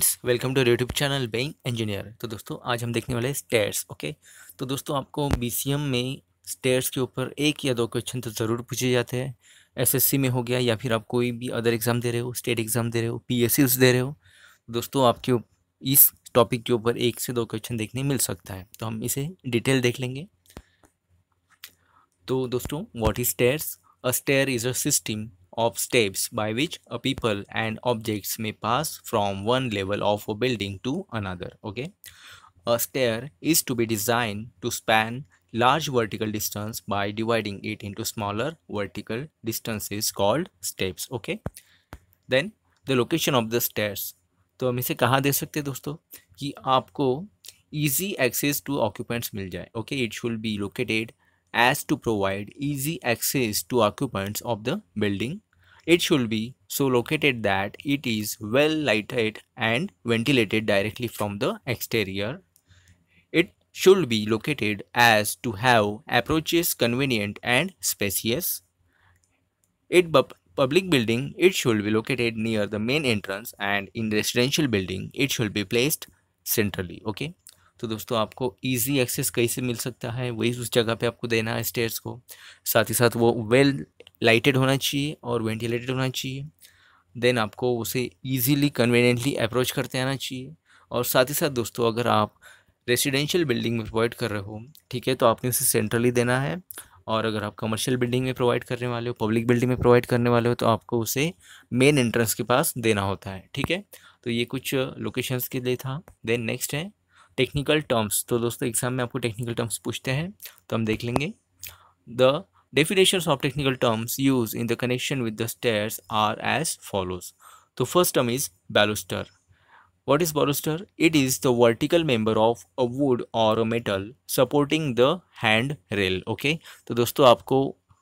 Friends welcome to YouTube channel bank engineer तो दोस्तों आज हम देखने वाले हैं स्टेयर्स ओके तो दोस्तों आपको बी में स्टेयर्स के ऊपर एक या दो क्वेश्चन तो ज़रूर पूछे जाते हैं एसएससी में हो गया या फिर आप कोई भी अदर एग्ज़ाम दे रहे हो स्टेट एग्ज़ाम दे रहे हो पी दे रहे हो दोस्तों आपके इस टॉपिक के ऊपर एक से दो क्वेश्चन देखने मिल सकता है तो हम इसे डिटेल देख लेंगे तो दोस्तों what is stairs a stair is a system of steps by which a people and objects may pass from one level of a building to another okay a stair is to be designed to span large vertical distance by dividing it into smaller vertical distances called steps okay then the location of the stairs तो हम इसे कहाँ दे सकते हैं दोस्तों कि आपको easy access to occupants मिल जाए okay it should be located as to provide easy access to occupants of the building. It should be so located that it is well lighted and ventilated directly from the exterior. It should be located as to have approaches convenient and spacious. It public building it should be located near the main entrance and in residential building it should be placed centrally okay तो दोस्तों आपको easy access कैसे मिल सकता है वही उस जगह पे आपको देना है स्टेयर्स को साथ ही साथ वो वेल लाइटेड होना चाहिए और वेंटिलेटेड होना चाहिए देन आपको उसे ईजीली कन्वीनियंटली अप्रोच करते आना चाहिए और साथ ही साथ दोस्तों अगर आप रेसिडेंशियल बिल्डिंग में प्रोवाइड कर रहे हो ठीक है तो आपने उसे सेंट्रली देना है और अगर आप कमर्शियल बिल्डिंग में प्रोवाइड करने वाले हो पब्लिक बिल्डिंग में प्रोवाइड करने वाले हो तो आपको उसे मेन एंट्रेंस के पास देना होता है ठीक है तो ये कुछ लोकेशंस के लिए था देन नेक्स्ट है टेक्निकल टर्म्स तो दोस्तों एग्जाम में आपको टेक्निकल टर्म्स पूछते हैं तो हम देख लेंगे the definition of technical terms use in the connection with the stairs are as follows तो first term is baluster what is baluster it is the vertical member of a wood or a metal supporting the hand rail okay तो दोस्तों आपको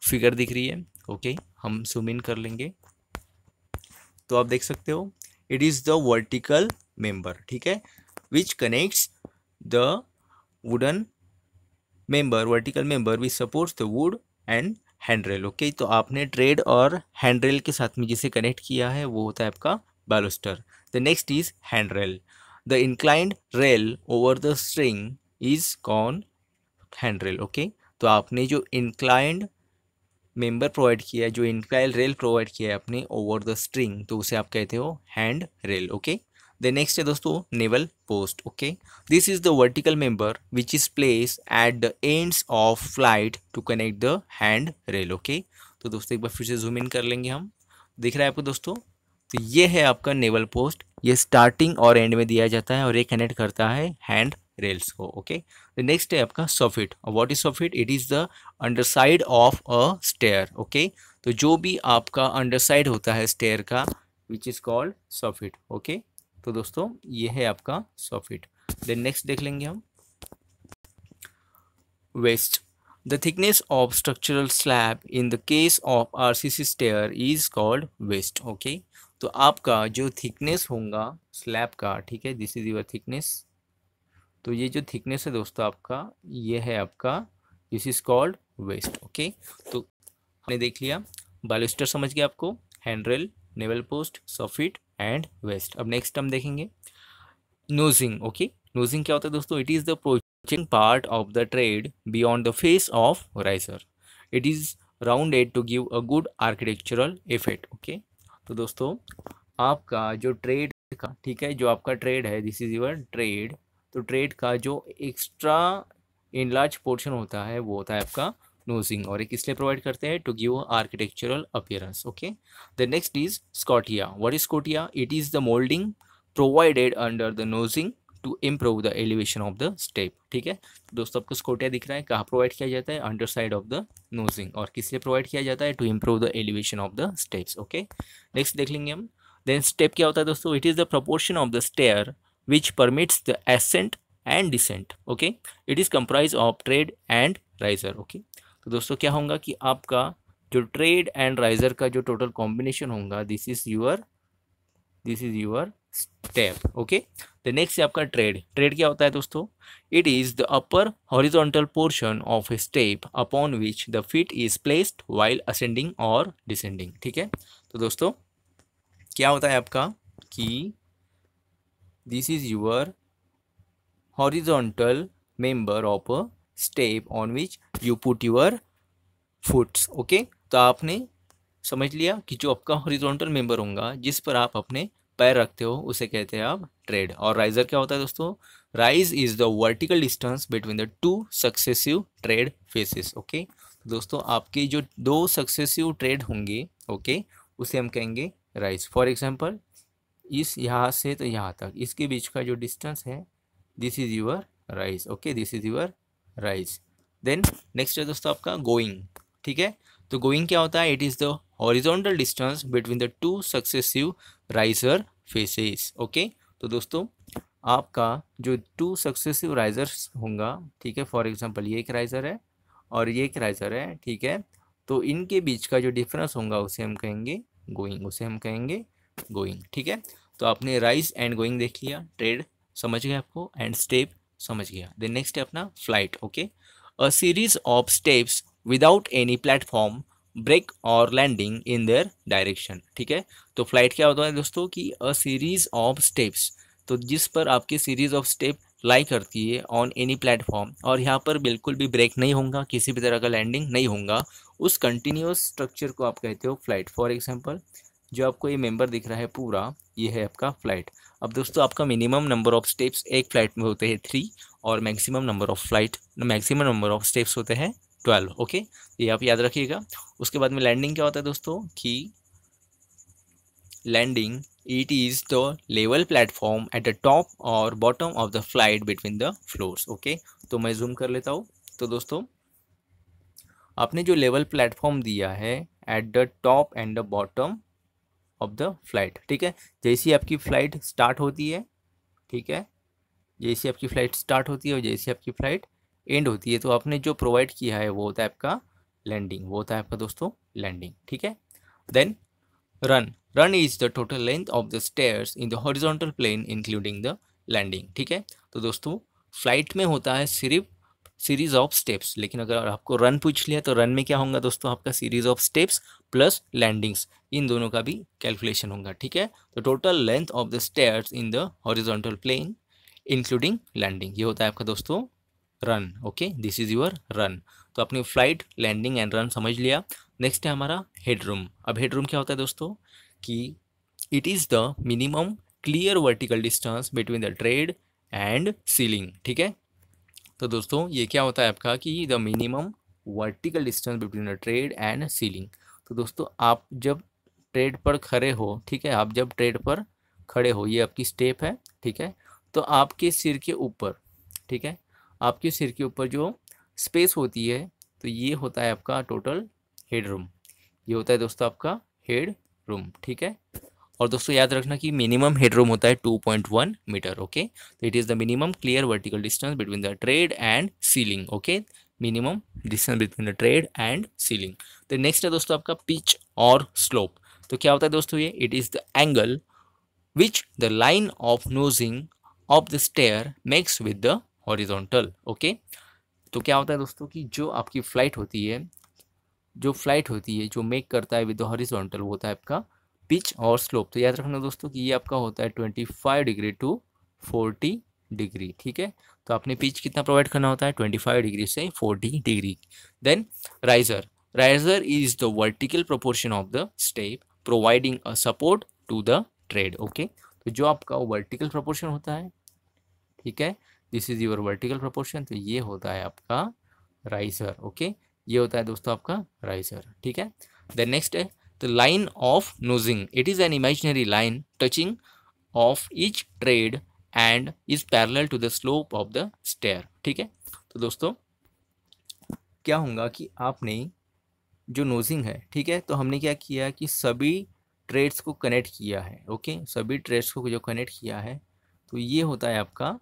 figure दिख रही है okay okay? हम zoom in कर लेंगे तो आप देख सकते हो it is the vertical member ठीक है which connects the wooden member vertical member which supports the wood and handrail okay okay? तो आपने ट्रेड और हैंडरेल के साथ में जिसे कनेक्ट किया है वो होता है आपका baluster the next is handrail the inclined rail over the string is con handrail okay तो आपने जो इंक्लाइंड मेंबर प्रोवाइड किया है जो इंक्लाइंड रेल प्रोवाइड किया है आपने ओवर द स्ट्रिंग तो उसे आप कहते हो hand rail okay then next है दोस्तों newel post okay this is the vertical member which is place at the ends of flight to connect the hand rail okay तो दोस्तों एक बार फिर से जूम इन कर लेंगे हम दिख रहा है आपको दोस्तों तो ये है आपका नेवल पोस्ट ये स्टार्टिंग और एंड में दिया जाता है और ये कनेक्ट करता है हैंड रेल्स को ओके द नेक्स्ट है आपका soffit what is soffit it is the under side of a stair okay तो जो भी आपका अंडर साइड होता है स्टेयर का which is called soffit okay तो दोस्तों ये है आपका सॉफिट देन नेक्स्ट देख लेंगे हम waist the thickness of structural slab in the case of C stair is called waist okay तो आपका जो थिकनेस होगा स्लैब का ठीक है दिस इज योर थिकनेस तो ये जो थिकनेस है दोस्तों आपका ये है आपका this is called waist okay तो हमने देख लिया बालिस्टर समझ गया आपको handrail newel post soffit and waist अब नेक्स्ट टर्म देखेंगे नोजिंग ओके नोजिंग क्या होता है दोस्तों it is the projecting part of the tread beyond the face of riser it is rounded to give a good architectural effect okay तो दोस्तों आपका जो ट्रेड का ठीक है जो आपका ट्रेड है दिस इज़ योर ट्रेड तो ट्रेड का जो एक्स्ट्रा इन लार्ज पोर्शन होता है वो होता है आपका नोजिंग और एक इसलिए प्रोवाइड करते हैं to give architectural appearance okay the next is scotia what is scotia it is the moulding provided under the nosing to improve the elevation of the step ठीक है दोस्तों आपको स्कोटिया दिख रहा है कहाँ प्रोवाइड किया जाता है under side of the nosing और किस लिए प्रोवाइड किया जाता है to improve the elevation of the steps okay next देख लेंगे हम देन स्टेप क्या होता है दोस्तों it is the proportion of the stair which permits the ascent and descent okay it is comprise of tread and riser okay तो दोस्तों क्या होगा कि आपका जो ट्रेड एंड राइजर का जो टोटल कॉम्बिनेशन होगा this is your this is your step okay the next आपका ट्रेड ट्रेड क्या होता है दोस्तों it is the upper horizontal portion of step upon which the feet is placed while ascending or descending ठीक है तो दोस्तों क्या होता है आपका कि this is your horizontal member of a step on which you put your foots okay तो आपने समझ लिया कि जो आपका हॉरिजॉन्टल मेंबर होगा जिस पर आप अपने पैर रखते हो उसे कहते हैं आप ट्रेड और राइजर क्या होता है दोस्तों rise is the vertical distance between the two successive tread faces okay दोस्तों आपके जो दो सक्सेसिव ट्रेड होंगे ओके okay, उसे हम कहेंगे राइज फॉर एग्जाम्पल इस यहाँ से तो यहाँ तक इसके बीच का जो डिस्टेंस है this is your rise okay this is your rise then next है दोस्तों आपका गोइंग ठीक है तो गोइंग क्या होता है it is the horizontal distance between the two successive riser faces okay तो दोस्तों आपका जो टू सक्सेसिव राइजर्स होंगे ठीक है फॉर एग्जांपल ये एक राइजर है और ये एक राइजर है ठीक है तो इनके बीच का जो डिफरेंस होगा उसे हम कहेंगे गोइंग उसे हम कहेंगे गोइंग ठीक है तो आपने राइज एंड गोइंग देख लिया ट्रेड समझ गए आपको एंड स्टेप समझ गया देन नेक्स्ट है अपना flight okay a series of steps without any platform break or landing in their direction ठीक है तो फ्लाइट क्या होता है दोस्तों कि अ सीरीज ऑफ स्टेप्स तो जिस पर आपकी सीरीज ऑफ स्टेप लाई करती है ऑन एनी प्लेटफॉर्म और यहाँ पर बिल्कुल भी ब्रेक नहीं होगा किसी भी तरह का लैंडिंग नहीं होगा उस कंटिन्यूस स्ट्रक्चर को आप कहते हो फ्लाइट फॉर एग्जाम्पल जो आपको ये मेम्बर दिख रहा है पूरा ये है आपका फ्लाइट अब दोस्तों आपका मिनिमम नंबर ऑफ स्टेप्स एक फ्लाइट में होते हैं थ्री और maximum number of flight maximum number of steps होते हैं ट्वेल्व ओके ये आप याद रखिएगा उसके बाद में लैंडिंग क्या होता है दोस्तों कि landing it is the level platform at the top और bottom of the flight between the floors okay तो मैं जूम कर लेता हूँ तो दोस्तों आपने जो लेवल प्लेटफॉर्म दिया है at the top and the bottom of the flight ठीक है जैसी आपकी फ्लाइट स्टार्ट होती है ठीक है जैसी आपकी फ्लाइट स्टार्ट होती है और जैसी आपकी फ्लाइट एंड होती है तो आपने जो प्रोवाइड किया है वो होता है आपका लैंडिंग वो होता है आपका दोस्तों लैंडिंग ठीक है then run run is the total length of the stairs in the horizontal plane including the landing ठीक है तो दोस्तों फ्लाइट में होता है सिर्फ सीरीज ऑफ स्टेप्स लेकिन अगर आपको रन पूछ लिया तो रन में क्या होगा दोस्तों आपका series of steps plus landings इन दोनों का भी कैलकुलेशन होगा ठीक है तो total length of the stairs in the horizontal plane including landing ये होता है आपका दोस्तों run okay this is your run तो आपने फ्लाइट लैंडिंग एंड रन समझ लिया नेक्स्ट है हमारा हेडरूम अब हेड रूम क्या होता है दोस्तों कि it is the minimum clear vertical distance between the tread and ceiling ठीक है तो दोस्तों ये क्या होता है आपका कि the minimum vertical distance between the tread and ceiling तो दोस्तों आप जब ट्रेड पर खड़े हो ठीक है आप जब ट्रेड पर खड़े हो ये आपकी स्टेप है ठीक है तो आपके सिर के ऊपर ठीक है आपके सिर के ऊपर जो स्पेस होती है तो ये होता है आपका टोटल हेड रूम ये होता है दोस्तों आपका हेड रूम ठीक है और दोस्तों याद रखना कि मिनिमम हेड रूम होता है two point one metre okay तो it is the minimum clear vertical distance between the tread and ceiling okay minimum distance between the tread and ceiling तो नेक्स्ट है दोस्तों आपका पिच और स्लोप तो क्या होता है दोस्तों ये it is the angle which the line of nosing of the stair makes with the horizontal okay तो क्या होता है दोस्तों कि जो आपकी फ्लाइट होती है जो फ्लाइट होती है जो मेक करता है विद द हॉरिजॉन्टल वो होता है आपका पिच और स्लोप तो याद रखना दोस्तों कि ये आपका होता है twenty five degree to forty degree ठीक है तो आपने पिच कितना प्रोवाइड करना होता है ट्वेंटी फाइव डिग्री से forty degree then riser riser is the vertical proportion of the step providing a support to the tread okay तो जो आपका वर्टिकल प्रोपोर्शन होता है ठीक है this is your vertical proportion तो ये होता है आपका राइजर ओके ये होता है दोस्तों आपका राइजर ठीक है देन नेक्स्ट है the line of nosing it is an imaginary line touching of each tread and is parallel to the slope of the stair ठीक है तो दोस्तों क्या होगा कि आपने जो नोजिंग है ठीक है तो हमने क्या किया कि सभी ट्रेड्स को कनेक्ट किया है ओके सभी ट्रेड्स को जो कनेक्ट किया है तो ये होता है आपका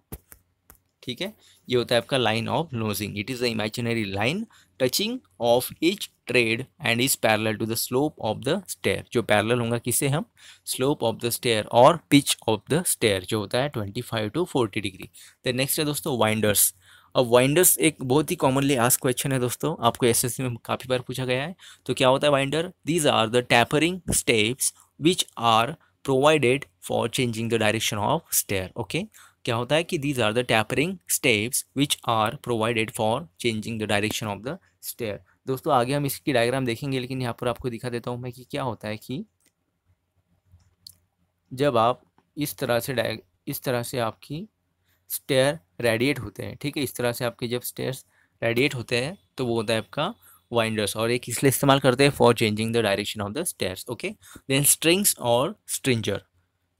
ठीक है ये होता है आपका line of nosing it is a imaginary line touching of each tread and is parallel to the slope of the stair जो पैरल होगा किसे हम स्लोप ऑफ द स्टेयर और पिच ऑफ द स्टेयर जो होता है twenty five to forty degree तो next है दोस्तों वाइंडर्स अब वाइंडर्स एक बहुत ही कॉमनली आस्क क्वेश्चन है दोस्तों आपको एस एस सी में काफ़ी बार पूछा गया है तो क्या होता है winder these are the tapering steps which are provided for changing the direction of stair okay क्या होता है कि these are the tapering steps which are provided for changing the direction of the stair दोस्तों आगे हम इसकी diagram देखेंगे लेकिन यहाँ पर आपको दिखा देता हूँ मैं कि क्या होता है कि जब आप इस तरह से इस तरह से आपकी स्टेयर रेडिएट होते हैं ठीक है इस तरह से आपके जब स्टेयर्स रेडिएट होते हैं तो वो होता है आपका वाइंडर्स और एक इसलिए इस्तेमाल करते हैं for changing the direction of the stairs okay then strings और स्ट्रिंजर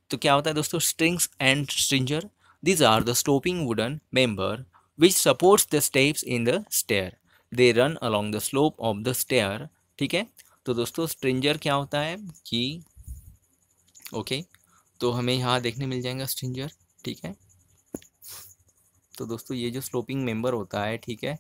तो क्या होता है दोस्तों strings and stringer These are the sloping wooden member which supports the steps in the stair. they run along the slope of the stair ठीक है तो दोस्तों स्ट्रिंजर क्या होता है कि ओके तो हमें यहाँ देखने मिल जाएगा स्ट्रिंजर ठीक है तो दोस्तों ये जो स्लोपिंग मेंबर होता है ठीक है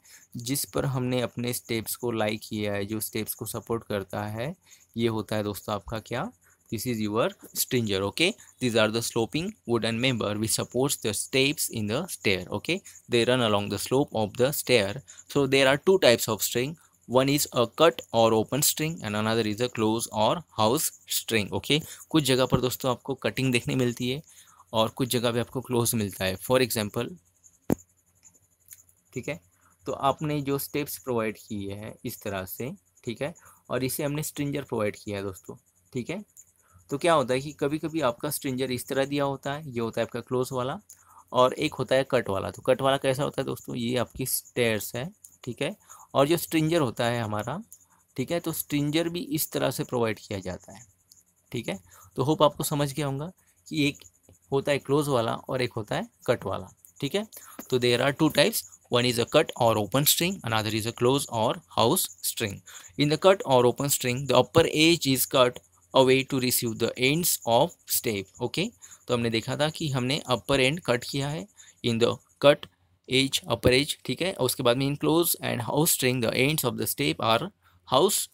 जिस पर हमने अपने स्टेप्स को लाइक किया है जो स्टेप्स को सपोर्ट करता है ये होता है दोस्तों आपका क्या This is your stringer, okay? These are the sloping wooden member which supports the steps in the stair, okay? They run along the slope of the stair. So there are two types of string. One is a cut or open string and another is a close or house string, okay? kuch jagah par dosto aapko cutting dekhne milti hai aur kuch jagah pe aapko close milta hai For example, theek hai to aapne jo steps provide kiye hai is tarah se theek hai और इसे हमने स्ट्रिंजर provide किया है दोस्तों ठीक है तो क्या होता है कि कभी कभी आपका स्ट्रिंजर इस तरह दिया होता है ये होता है आपका क्लोज वाला और एक होता है कट वाला तो कट वाला कैसा होता है दोस्तों ये आपकी स्टेयर्स है ठीक है और जो स्ट्रिंजर होता है हमारा ठीक है तो स्ट्रिंजर भी इस तरह से प्रोवाइड किया जाता है ठीक है तो होप आपको समझ गया होगा कि एक होता है क्लोज वाला और एक होता है कट वाला ठीक है तो there are two types one is a cut और open string another is a close और house string in the cut और open string the upper edge is cut a way to receive the ends of step okay तो हमने देखा था कि हमने अपर and cut किया है in the cut edge upper edge ठीक है उसके बाद में in close and house string the ends of the step are house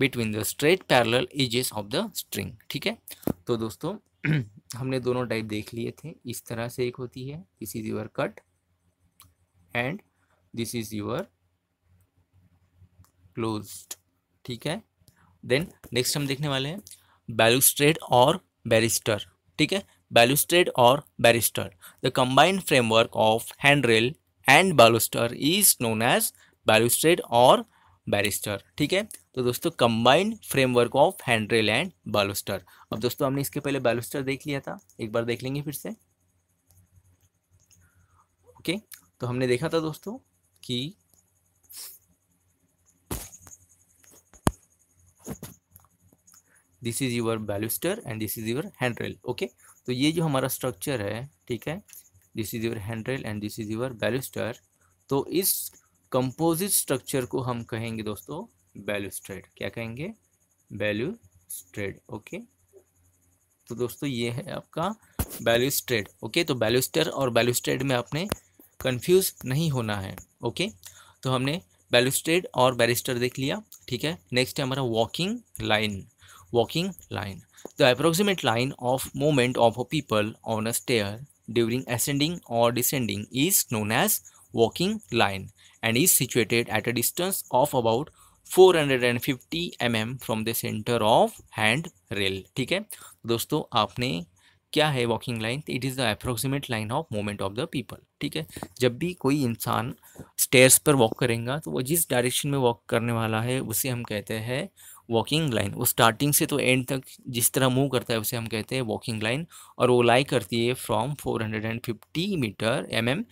between the straight parallel edges of the string ठीक है तो दोस्तों हमने दोनों टाइप देख लिए थे इस तरह से एक होती है this is your cut and this is your close ठीक है देन नेक्स्ट हम देखने वाले हैं बैलुस्ट्रेड और बैरिस्टर ठीक है balustrade or barrister. The combined framework of handrail and baluster is known as balustrade और बैरिस्टर ठीक है तो दोस्तों combined framework of handrail and baluster अब दोस्तों हमने इसके पहले बैलुस्टर देख लिया था एक बार देख लेंगे फिर से ओके तो हमने देखा था दोस्तों कि this is your baluster and this is your handrail okay तो ये जो हमारा स्ट्रक्चर है ठीक है this is your handrail and this is your baluster तो इस कंपोजिट स्ट्रक्चर को हम कहेंगे दोस्तों बैलुस्ट्रेड क्या कहेंगे बैलूस्ट्रेड ओके तो दोस्तों ये है आपका बैलूस्ट्रेड ओके तो बैलूस्टर और बैलूस्ट्रेड में आपने कंफ्यूज नहीं होना है ओके तो हमने बैलूस्ट्रेड और बैरिस्टर देख लिया ठीक है नेक्स्ट है हमारा walking line walking line the approximate line of moment of a people on a stair during ascending और descending is known as walking line and is situated at a distance of about 450 mm and fifty from the centre of handrail ठीक है दोस्तों आपने क्या है walking line it is the approximate line of movement of the people ठीक है जब भी कोई इंसान स्टेयर्स पर वॉक करेगा तो वो जिस डायरेक्शन में वॉक करने वाला है उसे हम कहते हैं वॉकिंग लाइन वो स्टार्टिंग से तो एंड तक जिस तरह मूव करता है उसे हम कहते हैं वॉकिंग लाइन और वो लाई करती है from fifty metre M M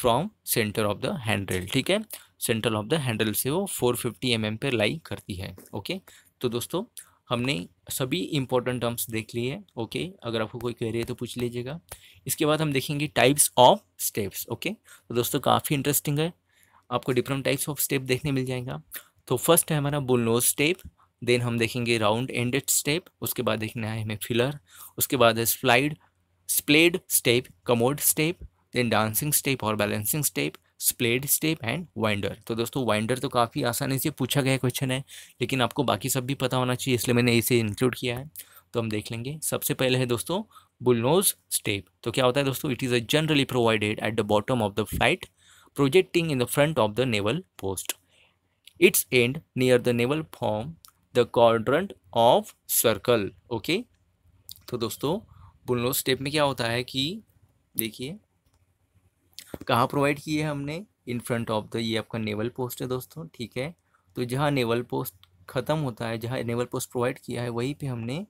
from centre of the handle ठीक है सेंटर ऑफ द हैंडल से वो फोर फिफ्टी एम एम पर लाई करती है ओके तो दोस्तों हमने सभी इंपॉर्टेंट टर्म्स देख लिए ओके अगर आपको कोई क्वेरी है तो पूछ लीजिएगा इसके बाद हम देखेंगे टाइप्स ऑफ स्टेप्स ओके तो दोस्तों काफ़ी इंटरेस्टिंग है आपको डिफरेंट टाइप्स ऑफ स्टेप देखने मिल जाएगा तो फर्स्ट है हमारा बुलनोज स्टेप देन हम देखेंगे राउंड एंडेड स्टेप उसके बाद देखना है हमें फिलर उसके बाद है slide splayed step commode step then dancing step और balancing step splayed step and winder तो दोस्तों वाइंडर तो काफ़ी आसानी से पूछा गया क्वेश्चन है लेकिन आपको बाकी सब भी पता होना चाहिए इसलिए मैंने इसे इंक्लूड किया है तो हम देख लेंगे सबसे पहले है दोस्तों बुलनोज स्टेप तो क्या होता है दोस्तों it is a generally provided at the bottom of the flight projecting in the front of the newel post its end near the newel form the quadrant of circle okay तो दोस्तों bullnose step में क्या होता है कि देखिए कहाँ provide किए हमने इन फ्रंट ऑफ द ये आपका नेवल पोस्ट है दोस्तों ठीक है तो जहाँ नेवल पोस्ट ख़त्म होता है जहाँ नेवल पोस्ट प्रोवाइड किया है वहीं पे हमने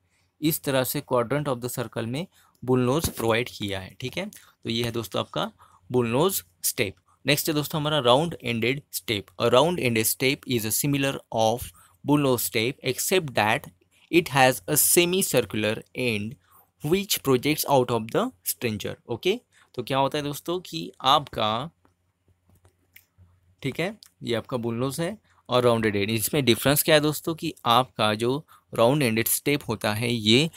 इस तरह से क्वाड्रेंट ऑफ द सर्कल में बुलनोज प्रोवाइड किया है ठीक है तो ये है दोस्तों आपका बुलनोज स्टेप नेक्स्ट है दोस्तों हमारा राउंड एंडेड स्टेप और round ended step is a similar of bullnose step except that it has a semi circular end which projects out of the stringer okay तो क्या होता है दोस्तों कि आपका ठीक है ये आपका बुलनोज है और राउंडेड एंड इसमें डिफरेंस क्या है दोस्तों कि आपका जो राउंड एंडेड स्टेप होता है ये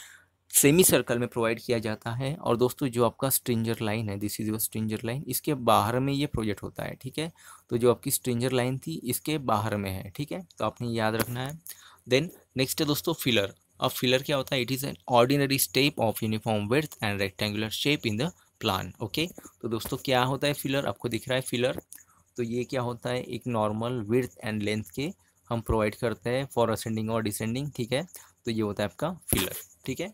सेमी सर्कल में प्रोवाइड किया जाता है और दोस्तों जो आपका स्ट्रिंजर लाइन है this is your stringer line इसके बाहर में ये प्रोजेक्ट होता है ठीक है तो जो आपकी स्ट्रिंजर लाइन थी इसके बाहर में है ठीक है तो आपने याद रखना है देन नेक्स्ट है दोस्तों फिलर अब फिलर क्या होता है it is an ordinary step of uniform width and rectangular shape in the plan okay तो दोस्तों क्या होता है फिलर आपको दिख रहा है फिलर तो ये क्या होता है एक नॉर्मल विर्थ एंड लेंथ के हम प्रोवाइड करते हैं फॉर असेंडिंग और डिसेंडिंग ठीक है तो ये होता है आपका फिलर ठीक है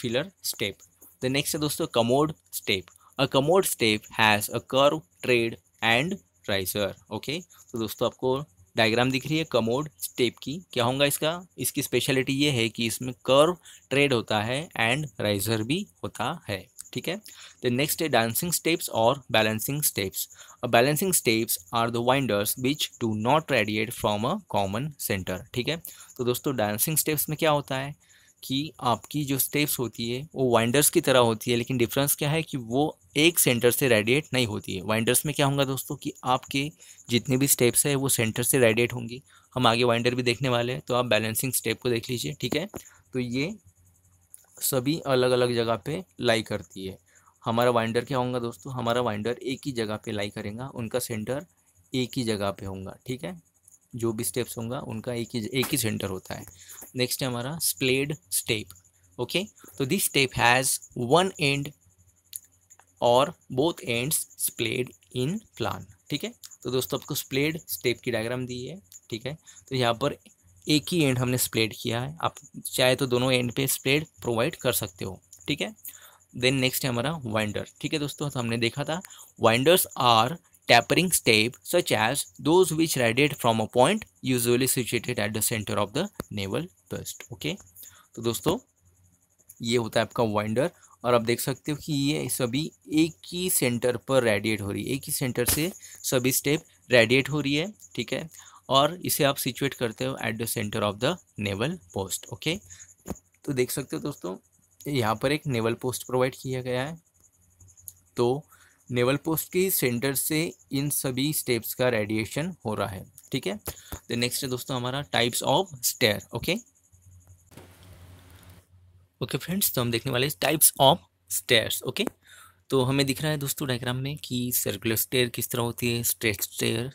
फिलर स्टेप तो नेक्स्ट है दोस्तों commode step a commode step has a curve tread and riser okay तो दोस्तों आपको डायग्राम दिख रही है कमोड स्टेप की क्या होगा इसका इसकी स्पेशलिटी ये है कि इसमें कर्व ट्रेड होता है एंड राइजर भी होता है ठीक है द नेक्स्ट है डांसिंग स्टेप्स और balancing steps balancing steps are the winders which do not radiate from a common centre ठीक है तो दोस्तों डांसिंग स्टेप्स में क्या होता है कि आपकी जो स्टेप्स होती है वो वाइंडर्स की तरह होती है लेकिन डिफरेंस क्या है कि वो एक सेंटर से रेडिएट नहीं होती है वाइंडर्स में क्या होगा दोस्तों कि आपके जितने भी स्टेप्स हैं वो सेंटर से रेडिएट होंगी हम आगे वाइंडर भी देखने वाले हैं तो आप बैलेंसिंग स्टेप को देख लीजिए ठीक है तो ये सभी अलग अलग जगह पे लाई करती है हमारा वाइंडर क्या होगा दोस्तों हमारा वाइंडर एक ही जगह पे लाई करेगा उनका सेंटर एक ही जगह पे होगा ठीक है जो भी स्टेप्स होंगे उनका एक ही एक ही सेंटर होता है नेक्स्ट है हमारा स्प्लेड स्टेप ओके तो this step has one end और both ends splayed in plan ठीक है तो दोस्तों आपको स्प्लेड स्टेप की डायग्राम दी है ठीक है तो यहाँ पर एक ही एंड हमने स्प्लेड किया है आप चाहे तो दोनों एंड पे स्प्लेड प्रोवाइड कर सकते हो ठीक है देन नेक्स्ट है हमारा वाइंडर ठीक है दोस्तों तो हमने देखा था winders are tapering step such as those which radiate from a point usually situated at the centre of the newel best okay तो दोस्तों ये होता है आपका वाइंडर और आप देख सकते हो कि ये सभी एक ही सेंटर पर रेडिएट हो रही है एक ही सेंटर से सभी स्टेप रेडिएट हो रही है ठीक है और इसे आप सिचुएट करते हो at the centre of the newel post okay तो देख सकते हो दोस्तों यहाँ पर एक नेवल पोस्ट प्रोवाइड किया गया है तो नेवल पोस्ट के सेंटर से इन सभी स्टेप्स का रेडिएशन हो रहा है ठीक है तो नेक्स्ट है दोस्तों हमारा types of stair okay okay friends तो हम देखने वाले टाइप्स ऑफ स्टेयर्स ओके तो हमें दिख रहा है दोस्तों डायग्राम में कि सर्कुलर स्टेयर किस तरह होती है straight stair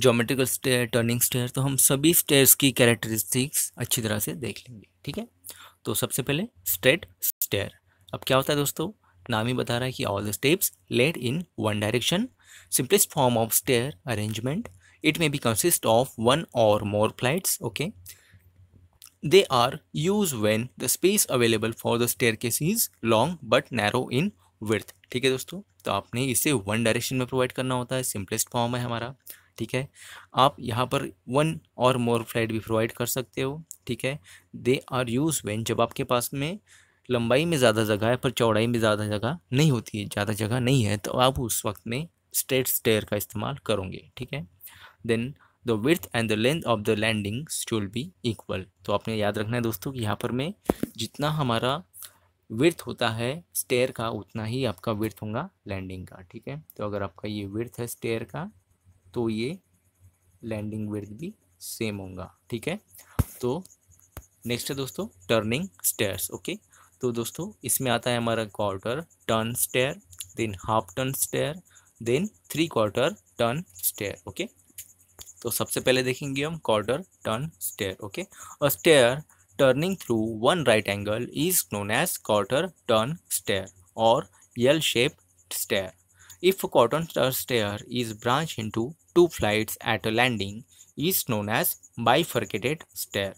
geometrical stair turning stair तो हम सभी स्टेयर्स की कैरेक्टरिस्टिक्स अच्छी तरह से देख लेंगे ठीक है तो सबसे पहले स्ट्रेट स्टेयर अब क्या होता है दोस्तों नाम ही बता रहा है कि all the steps laid in one direction simplest form of stair arrangement it may be consist of one और more flights okay they are use when the space available for the staircase is long but narrow in width ठीक है दोस्तों तो आपने इसे one direction में provide करना होता है सिंपलेस्ट फॉर्म है हमारा ठीक है आप यहाँ पर वन और मोर फ्लाइट भी प्रोवाइड कर सकते हो ठीक है दे आर यूज वेन जब आपके पास में लंबाई में ज़्यादा जगह है पर चौड़ाई में ज़्यादा जगह नहीं होती है ज़्यादा जगह नहीं है तो आप उस वक्त में स्ट्रेट स्टेयर का इस्तेमाल करोगे ठीक है then the width and the length of the landing stool be equal तो आपने याद रखना है दोस्तों कि यहाँ पर में जितना हमारा विर्थ होता है स्टेयर का उतना ही आपका विर्थ होगा लैंडिंग का ठीक है तो अगर आपका ये विर्थ है स्टेयर का तो ये लैंडिंग विर्थ भी सेम होगा ठीक है तो नेक्स्ट है दोस्तों टर्निंग स्टेयर्स ओके तो दोस्तों इसमें आता है हमारा quarter turn stair then half turn stair then three quarter turn stair okay तो सबसे पहले देखेंगे हम quarter turn stair okay a stair turning through one right angle is known as quarter turn stair और L shape stair If a cotton stair is branched into two flights at a landing, is known as bifurcated stair.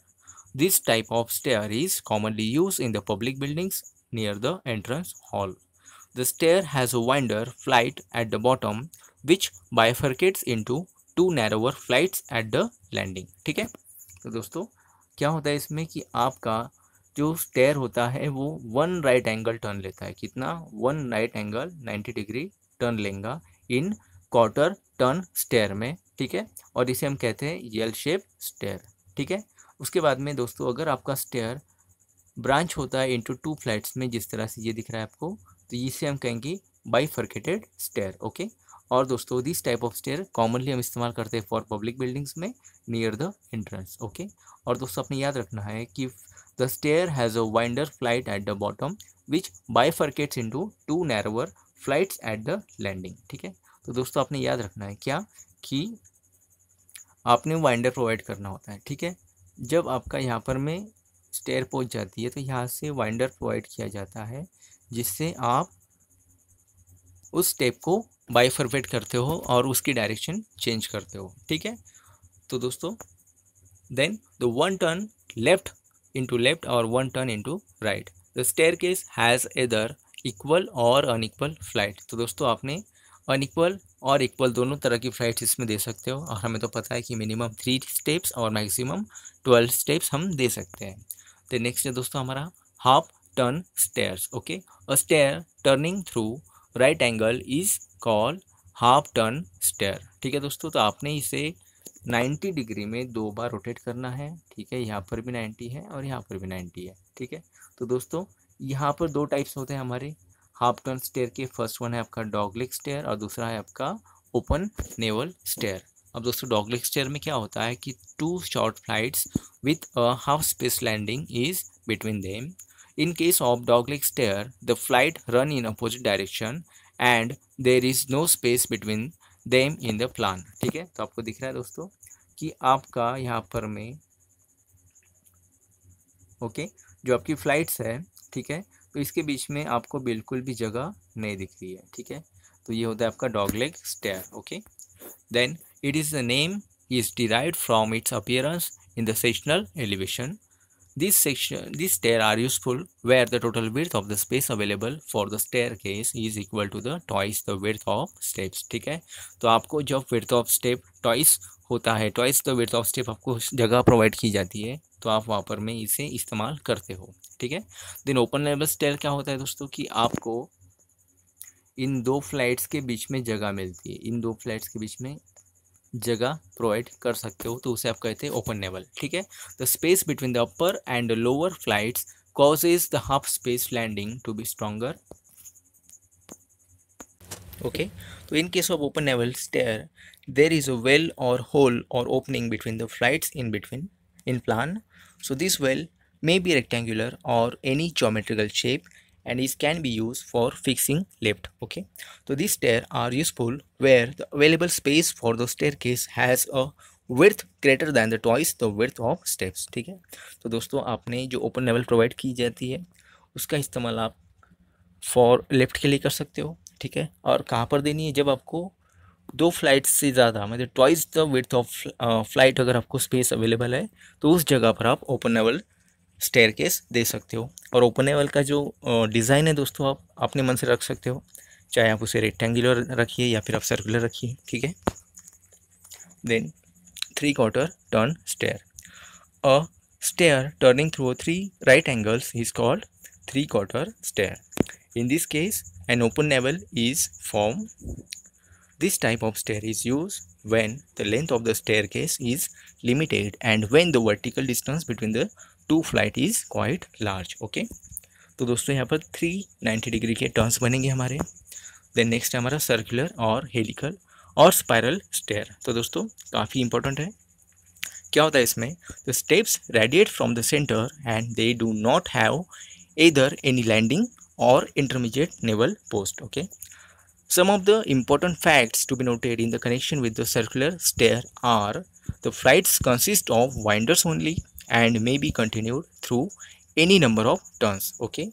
This type of stair is commonly used in the public buildings near the entrance hall. The stair has a winder flight at the bottom which bifurcates into two narrower flights at the landing. ठीक है तो दोस्तों क्या होता है इसमें कि आपका जो stair होता है वो one right angle turn लेता है कितना One right angle, 90 degree. Turn लेंगा इन क्वार्टर टर्न स्टेयर में ठीक है और इसे हम कहते हैं यल शेप स्टेयर ठीक है उसके बाद में दोस्तों अगर आपका स्टेयर ब्रांच होता है इंटू टू फ्लैट्स में जिस तरह से ये दिख रहा है आपको तो इसे हम कहेंगे बाई फर्केटेड स्टेयर ओके और दोस्तों this type of stair commonly हम इस्तेमाल करते हैं फॉर पब्लिक बिल्डिंग्स में नियर द एंट्रेंस ओके और दोस्तों अपने याद रखना है कि the stair has a winder flight at the bottom which bifurcates into two narrower flights at the landing ठीक है तो दोस्तों आपने याद रखना है क्या कि आपने वाइंडर प्रोवाइड करना होता है ठीक है जब आपका यहाँ पर में स्टेयर पहुँच जाती है तो यहाँ से वाइंडर प्रोवाइड किया जाता है जिससे आप उस स्टेप को बाईफरवेट करते हो और उसकी डायरेक्शन चेंज करते हो ठीक है तो दोस्तों then the one turn left left और one turn into right the staircase has either equal और अनइक्वल फ्लाइट तो दोस्तों आपने अनइक्वल और इक्वल दोनों तरह की फ्लाइट्स इसमें दे सकते हो और हमें तो पता है कि मिनिमम थ्री स्टेप्स और मैक्सिमम ट्वेल्व स्टेप्स हम दे सकते हैं तो नेक्स्ट है दोस्तों हमारा half turn stairs okay a stair turning through right angle is call half turn stair ठीक है दोस्तों तो आपने इसे 90 डिग्री में दो बार रोटेट करना है ठीक है यहाँ पर भी 90 है और यहाँ पर भी 90 है ठीक है तो दोस्तों यहाँ पर दो टाइप्स होते हैं हमारे हाफ टर्न स्टेयर के फर्स्ट वन है आपका डॉगलिक स्टेयर और दूसरा है आपका ओपन नेवल स्टेयर अब दोस्तों डॉगलिक स्टेयर में क्या होता है कि two short flights with a half space landing is between them case of of dogleg stair the flight run in opposite direction and there is no space between them in the plan ठीक है तो आपको दिख रहा है दोस्तों कि आपका यहाँ पर में ओके okay, जो आपकी फ्लाइट्स है ठीक है तो इसके बीच में आपको बिल्कुल भी जगह नहीं दिख रही है ठीक है तो ये होता है आपका dog leg stair okay then it is the name is derive from its appearance in the sectional elevation this section this stair are useful are the total width of the space available for the staircase is equal to the twice the width of steps ठीक है तो आपको जब विर्थ of step twice होता है twice the width of step आपको जगह provide की जाती है तो आप वहाँ पर में इसे इस्तेमाल करते हो ठीक है देन ओपन लेवल स्टेयर क्या होता है दोस्तों कि आपको इन दो फ्लाइट्स के बीच में जगह मिलती है इन दो फ्लाइट्स के बीच में जगह प्रोवाइड कर सकते हो तो उसे आप कहते हैं ओपन लेवल ठीक है the space between the upper and lower flights is the half space landing to be stronger okay तो in case of open level stair there is a well और होल और opening between the flights in between in plan So this well may be rectangular or any geometrical shape and it can be used for fixing lift okay so these stair are useful where the available space for the staircase has a width greater than the twice the width of steps ठीक है तो दोस्तों आपने जो open level provide की जाती है उसका इस्तेमाल आप फॉर लेफ्ट के लिए कर सकते हो ठीक है और कहाँ पर देनी है जब आपको दो फ्लाइट से ज़्यादा मतलब twice the width of flight अगर आपको स्पेस अवेलेबल है तो उस जगह पर आप ओपन एवल स्टेयर केस दे सकते हो और ओपन एवल का जो डिज़ाइन uh, है दोस्तों आप अपने मन से रख सकते हो चाहे आप उसे रेक्टेंगुलर रखिए या फिर आप सर्कुलर रखिए ठीक है then three quarter turn stair a stair turning through three right angles is called three quarter stair in this case an open well is form This type of stair is used when the length of the staircase is limited and when the vertical distance between the two flight is quite large okay तो दोस्तों यहाँ पर three ninety degree के turns बनेंगे हमारे then next हमारा circular और helical और स्पायरल स्टेयर तो दोस्तों काफ़ी इंपॉर्टेंट है क्या होता है इसमें the steps radiate from the centre and they do not have इधर एनी लैंडिंग और intermediate newel post okay Some of the important facts to be noted in the connection with the circular stair are the flights consist of winders only and may be continued through any number of turns okay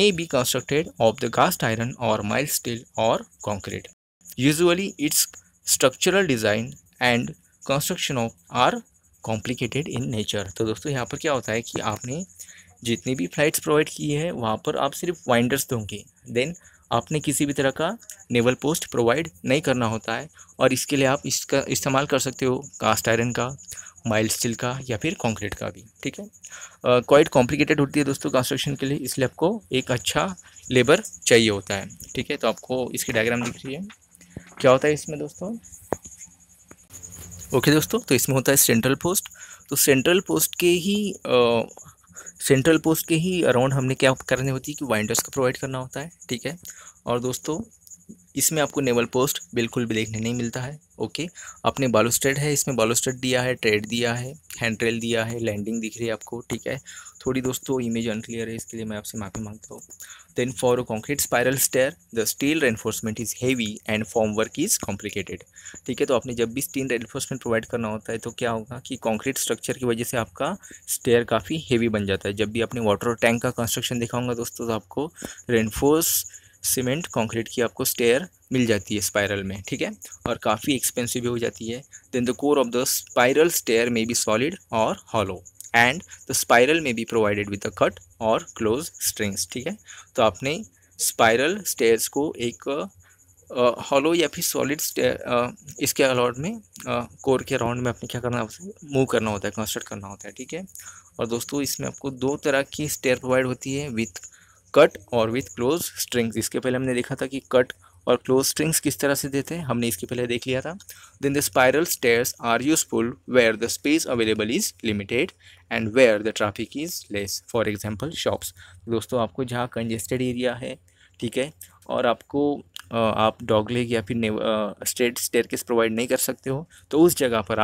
may be constructed of the cast iron or mild steel or concrete usually its structural design and construction of are complicated in nature तो दोस्तों यहाँ पर क्या होता है कि आपने जितनी भी फ्लाइट्स प्रोवाइड की है वहाँ पर आप सिर्फ वाइंडर्स दोगे देन आपने किसी भी तरह का नेवल पोस्ट प्रोवाइड नहीं करना होता है और इसके लिए आप इसका इस्तेमाल कर सकते हो कास्ट आयरन का माइल्ड स्टील का या फिर कंक्रीट का भी ठीक है क्वाइट कॉम्प्लिकेटेड होती है दोस्तों कंस्ट्रक्शन के लिए इसलिए आपको एक अच्छा लेबर चाहिए होता है ठीक है तो आपको इसके डायग्राम दिख रही है क्या होता है इसमें दोस्तों ओके okay दोस्तों तो इसमें होता है सेंट्रल पोस्ट तो सेंट्रल पोस्ट के ही सेंट्रल पोस्ट के ही अराउंड हमने क्या करनी होती है कि वाइंडर्स का प्रोवाइड करना होता है ठीक है और दोस्तों इसमें आपको नेवल पोस्ट बिल्कुल भी देखने नहीं मिलता है ओके अपने बालोस्टेड है इसमें बालोस्टेड दिया है ट्रेड दिया है हैंड ट्रेल दिया है लैंडिंग दिख रही है आपको ठीक है थोड़ी दोस्तों इमेज अनक्लियर है इसके लिए मैं आपसे माफ़ी मांगता हूँ then for a concrete spiral stair the steel reinforcement is heavy and formwork is complicated ठीक है तो आपने जब भी स्टील रेनफोर्समेंट प्रोवाइड करना होता है तो क्या होगा कि कॉन्क्रीट स्ट्रक्चर की वजह से आपका स्टेयर काफ़ी हेवी बन जाता है जब भी आपने वाटर टैंक का कंस्ट्रक्शन दिखाऊंगा दोस्तों तो आपको रेनफोर्स सीमेंट कॉन्क्रीट की आपको स्टेयर मिल जाती है स्पायरल में ठीक है और काफ़ी एक्सपेंसिव भी हो जाती है then the core of the spiral stair may be solid और hollow and the spiral may be provided with a cut और क्लोज स्ट्रिंग्स ठीक है तो आपने स्पाइरल स्टेयर्स को एक हॉलो uh, या फिर सॉलिड uh, इसके अलाउड में कोर uh, के राउंड में आपने क्या करना है मूव करना होता है कंस्ट्रक्ट करना होता है ठीक है और दोस्तों इसमें आपको दो तरह की स्टेयर प्रोवाइड होती है विथ कट और विथ क्लोज स्ट्रिंग्स इसके पहले हमने देखा था कि कट और क्लोज स्ट्रिंग्स किस तरह से देते हैं हमने इसके पहले देख लिया था then the spiral stairs are useful where the space available is limited and where the traffic is less for example shops दोस्तों आपको जहाँ कंजेस्टेड एरिया है ठीक है और आपको आप डॉगलेग या फिर स्ट्रेट स्टेयर प्रोवाइड नहीं कर सकते हो तो उस जगह पर आप